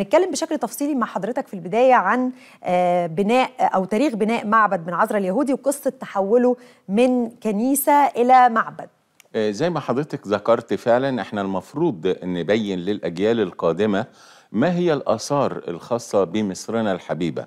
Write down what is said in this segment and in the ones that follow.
هنتكلم بشكل تفصيلي مع حضرتك في البدايه عن آه، بناء او تاريخ بناء معبد من عذرا اليهودي وقصه تحوله من كنيسه الى معبد آه، زي ما حضرتك ذكرت فعلا احنا المفروض نبين للاجيال القادمه ما هي الاثار الخاصه بمصرنا الحبيبه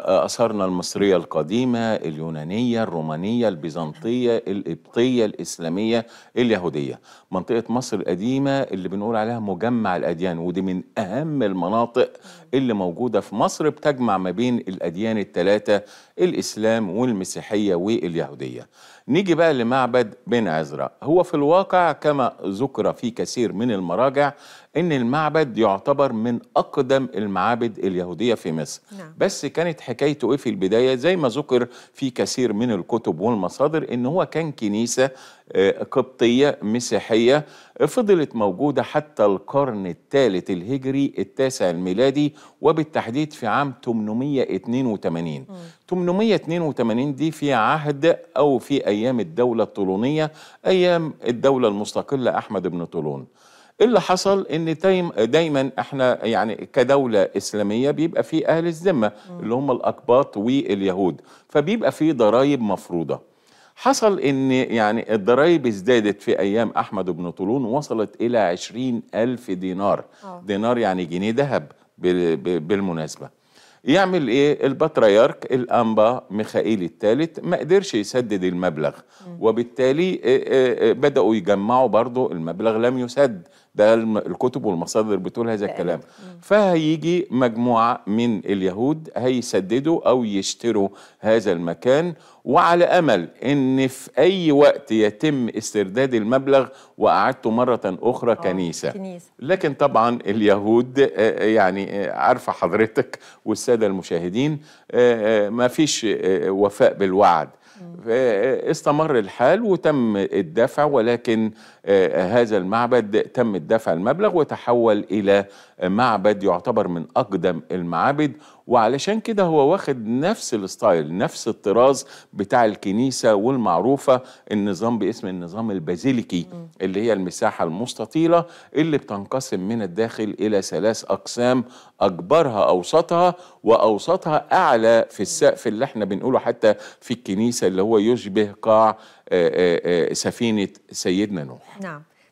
آثارنا المصرية القديمة اليونانية الرومانية البيزنطية القبطية الإسلامية اليهودية منطقة مصر القديمة اللي بنقول عليها مجمع الأديان ودي من أهم المناطق اللي موجودة في مصر بتجمع ما بين الأديان الثلاثة الإسلام والمسيحية واليهودية نيجي بقى لمعبد بن عزرا هو في الواقع كما ذكر في كثير من المراجع ان المعبد يعتبر من اقدم المعابد اليهوديه في مصر نعم. بس كانت حكايته ايه في البدايه زي ما ذكر في كثير من الكتب والمصادر ان هو كان كنيسه آه، قبطيه مسيحيه فضلت موجوده حتى القرن الثالث الهجري التاسع الميلادي وبالتحديد في عام 882 م. 882 دي في عهد او في ايام الدوله الطولونيه ايام الدوله المستقله احمد بن طولون اللي حصل ان دايما احنا يعني كدوله اسلاميه بيبقى في اهل الذمه اللي هم الاقباط واليهود فبيبقى في ضرائب مفروضه حصل ان يعني الضرائب ازدادت في ايام احمد بن طولون وصلت الى عشرين الف دينار أوه. دينار يعني جنيه ذهب بالمناسبه يعمل ايه البطريرك الانبا ميخائيل الثالث ما قدرش يسدد المبلغ وبالتالي آه، آه، آه، بداوا يجمعوا برضو المبلغ لم يسد ده الكتب والمصادر بتقول هذا الكلام فهيجي مجموعه من اليهود هيسددوا او يشتروا هذا المكان وعلى أمل أن في أي وقت يتم استرداد المبلغ وأعدته مرة أخرى آه، كنيسة. كنيسة لكن طبعا اليهود آه، آه، يعني عارفة حضرتك والسادة المشاهدين ما فيش وفاء بالوعد استمر الحال وتم الدفع ولكن آه، هذا المعبد تم الدفع المبلغ وتحول إلى معبد يعتبر من أقدم المعابد وعلشان كده هو واخد نفس الستايل نفس الطراز بتاع الكنيسة والمعروفة النظام باسم النظام البازيليكي اللي هي المساحة المستطيلة اللي بتنقسم من الداخل إلى ثلاث أقسام أكبرها أوسطها وأوسطها أعلى في السقف اللي احنا بنقوله حتى في الكنيسة اللي هو هو يشبه قاع آه، آه، آه، سفينة سيدنا نوح نعم